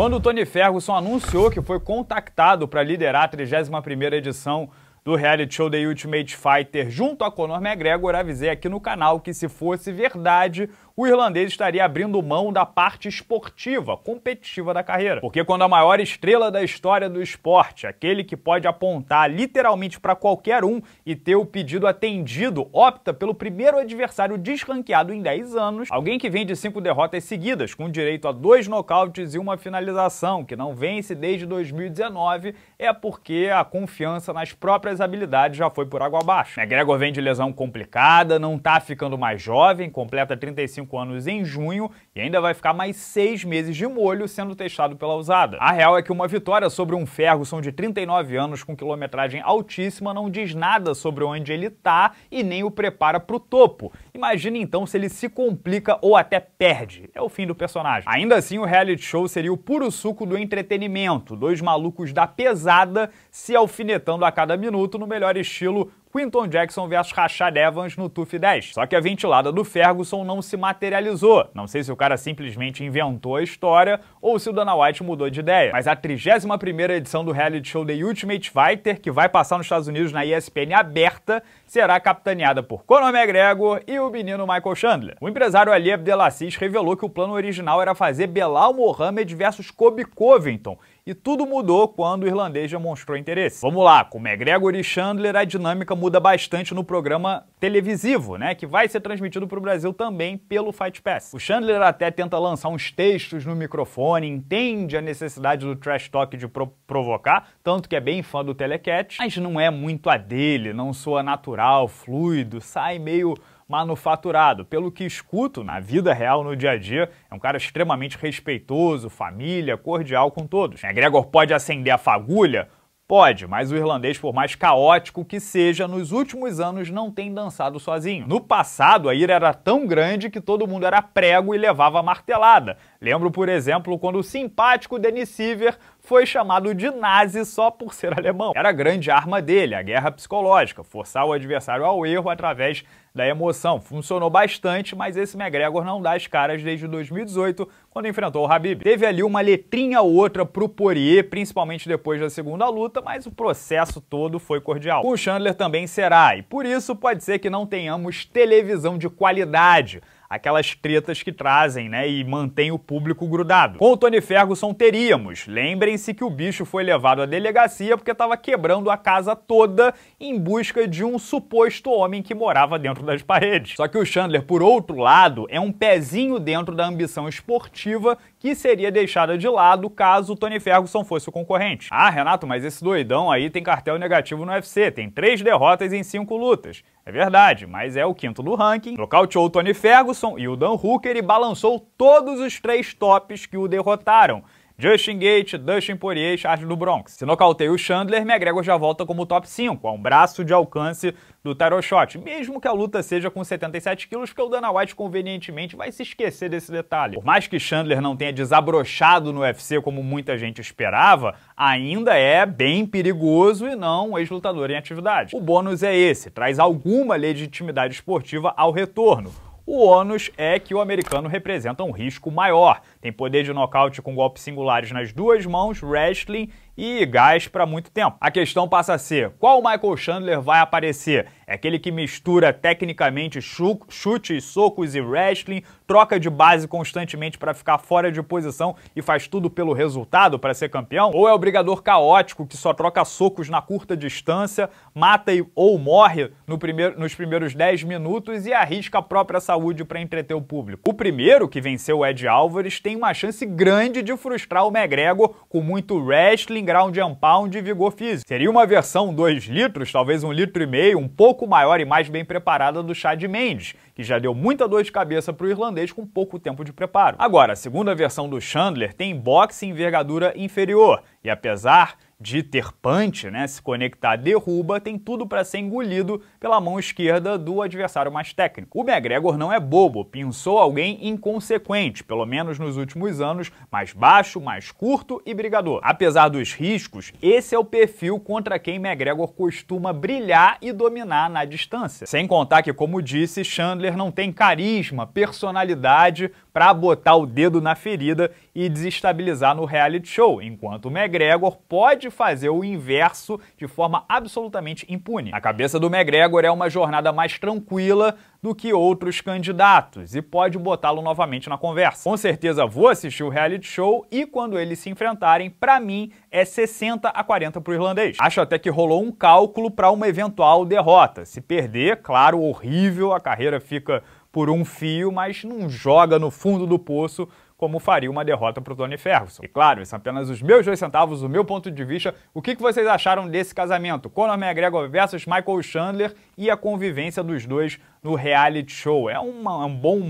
Quando o Tony Ferguson anunciou que foi contactado para liderar a 31ª edição do reality show The Ultimate Fighter junto a Conor McGregor, avisei aqui no canal que se fosse verdade, o irlandês estaria abrindo mão da parte esportiva, competitiva da carreira. Porque quando a maior estrela da história do esporte, aquele que pode apontar literalmente para qualquer um e ter o pedido atendido, opta pelo primeiro adversário desranqueado em 10 anos, alguém que vem de 5 derrotas seguidas, com direito a dois nocautes e uma finalização, que não vence desde 2019, é porque a confiança nas próprias habilidades já foi por água abaixo. McGregor vem de lesão complicada, não tá ficando mais jovem, completa 35 anos em junho e ainda vai ficar mais seis meses de molho sendo testado pela usada. A real é que uma vitória sobre um Ferguson de 39 anos com quilometragem altíssima não diz nada sobre onde ele está e nem o prepara para o topo. Imagina então se ele se complica ou até perde. É o fim do personagem. Ainda assim, o reality show seria o puro suco do entretenimento, dois malucos da pesada se alfinetando a cada minuto no melhor estilo Quinton Jackson versus Rashad Evans no TUF 10. Só que a ventilada do Ferguson não se materializou. Não sei se o cara simplesmente inventou a história ou se o Dana White mudou de ideia. Mas a 31ª edição do reality show The Ultimate Fighter, que vai passar nos Estados Unidos na ESPN aberta, será capitaneada por Conor McGregor e o menino Michael Chandler. O empresário Ali Abdelaziz revelou que o plano original era fazer Belal Mohamed versus Kobe Covington e tudo mudou quando o irlandês demonstrou interesse. Vamos lá, com McGregor é e Chandler a dinâmica muda bastante no programa televisivo, né, que vai ser transmitido para o Brasil também pelo Fight Pass. O Chandler até tenta lançar uns textos no microfone, entende a necessidade do trash talk de pro provocar, tanto que é bem fã do Telecat, mas não é muito a dele, não soa natural, fluido, sai meio manufaturado. Pelo que escuto na vida real, no dia a dia, é um cara extremamente respeitoso, família, cordial com todos. Gregor pode acender a fagulha? Pode, mas o irlandês, por mais caótico que seja, nos últimos anos não tem dançado sozinho. No passado, a ira era tão grande que todo mundo era prego e levava martelada. Lembro, por exemplo, quando o simpático Denis Siver foi chamado de nazi só por ser alemão. Era a grande arma dele, a guerra psicológica, forçar o adversário ao erro através da emoção. Funcionou bastante, mas esse McGregor não dá as caras desde 2018, quando enfrentou o Habib. Teve ali uma letrinha ou outra pro Poirier, principalmente depois da segunda luta, mas o processo todo foi cordial. o Chandler também será, e por isso pode ser que não tenhamos televisão de qualidade, aquelas tretas que trazem, né, e mantém o público grudado. Com o Tony Ferguson teríamos. Lembrem-se que o bicho foi levado à delegacia porque estava quebrando a casa toda em busca de um suposto homem que morava dentro das paredes. Só que o Chandler, por outro lado, é um pezinho dentro da ambição esportiva que seria deixada de lado caso o Tony Ferguson fosse o concorrente. Ah, Renato, mas esse doidão aí tem cartel negativo no UFC, tem três derrotas em cinco lutas. É verdade, mas é o quinto do ranking. Nocauteou o Tony Ferguson e o Dan Hooker e balançou todos os três tops que o derrotaram. Justin Gate, Dustin Poirier Charles do Bronx. Se nocauteia o Chandler, McGregor já volta como top 5, a um braço de alcance do title shot, mesmo que a luta seja com 77 quilos, que o Dana White convenientemente vai se esquecer desse detalhe. Por mais que Chandler não tenha desabrochado no UFC como muita gente esperava, ainda é bem perigoso e não um ex-lutador em atividade. O bônus é esse, traz alguma legitimidade esportiva ao retorno. O ônus é que o americano representa um risco maior. Tem poder de nocaute com golpes singulares nas duas mãos, wrestling e gás para muito tempo. A questão passa a ser: qual Michael Chandler vai aparecer? É aquele que mistura tecnicamente chutes, socos e wrestling, troca de base constantemente para ficar fora de posição e faz tudo pelo resultado para ser campeão? Ou é o brigador caótico que só troca socos na curta distância, mata ou morre no primeiro, nos primeiros 10 minutos e arrisca a própria saúde para entreter o público? O primeiro, que venceu o Ed Álvares, tem uma chance grande de frustrar o McGregor com muito wrestling, ground and pound e vigor físico. Seria uma versão 2 litros, talvez um litro e meio, um pouco maior e mais bem preparada do chá de Mendes, que já deu muita dor de cabeça para o irlandês com pouco tempo de preparo. Agora, a segunda versão do Chandler tem boxe em envergadura inferior e apesar de ter punch, né, se conectar derruba, tem tudo para ser engolido pela mão esquerda do adversário mais técnico. O McGregor não é bobo, pensou alguém inconsequente, pelo menos nos últimos anos, mais baixo, mais curto e brigador. Apesar dos riscos, esse é o perfil contra quem McGregor costuma brilhar e dominar na distância. Sem contar que, como disse, Chandler não tem carisma, personalidade para botar o dedo na ferida e desestabilizar no reality show, enquanto o McGregor pode fazer o inverso de forma absolutamente impune. A cabeça do McGregor é uma jornada mais tranquila do que outros candidatos e pode botá-lo novamente na conversa. Com certeza vou assistir o reality show e quando eles se enfrentarem, para mim é 60 a 40 pro irlandês. Acho até que rolou um cálculo para uma eventual derrota. Se perder, claro, horrível a carreira fica por um fio, mas não joga no fundo do poço como faria uma derrota para o Tony Ferguson. E claro, são apenas os meus dois centavos, o meu ponto de vista. O que, vocês acharam desse casamento? Conor McGregor versus Michael Chandler e a convivência dos dois no reality show. É um, um bom,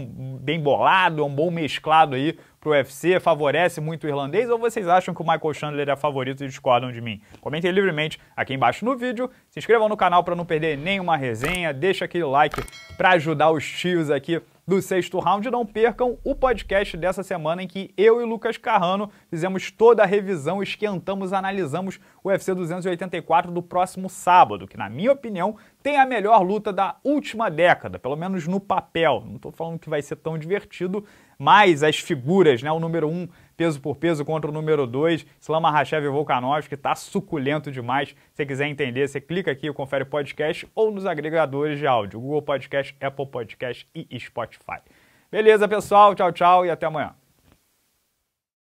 bem bolado, um bom mesclado aí para o UFC, favorece muito o irlandês, ou vocês acham que o Michael Chandler é favorito e discordam de mim? Comentem livremente aqui embaixo no vídeo, se inscrevam no canal para não perder nenhuma resenha, deixa aquele like para ajudar os tios aqui do sexto round. Não percam o podcast dessa semana em que eu e Lucas Carrano fizemos toda a revisão, esquentamos, analisamos o UFC 284 do próximo sábado, que, na minha opinião, tem a melhor luta da última década, pelo menos no papel. Não estou falando que vai ser tão divertido, mas as figuras, né, o número 1. Um, peso por peso contra o número 2, Islam Makhachev Volkanovski, está suculento demais. Se quiser entender, você clica aqui, confere podcast ou nos agregadores de áudio, Google Podcast, Apple Podcast e Spotify. Beleza, pessoal? Tchau, tchau e até amanhã.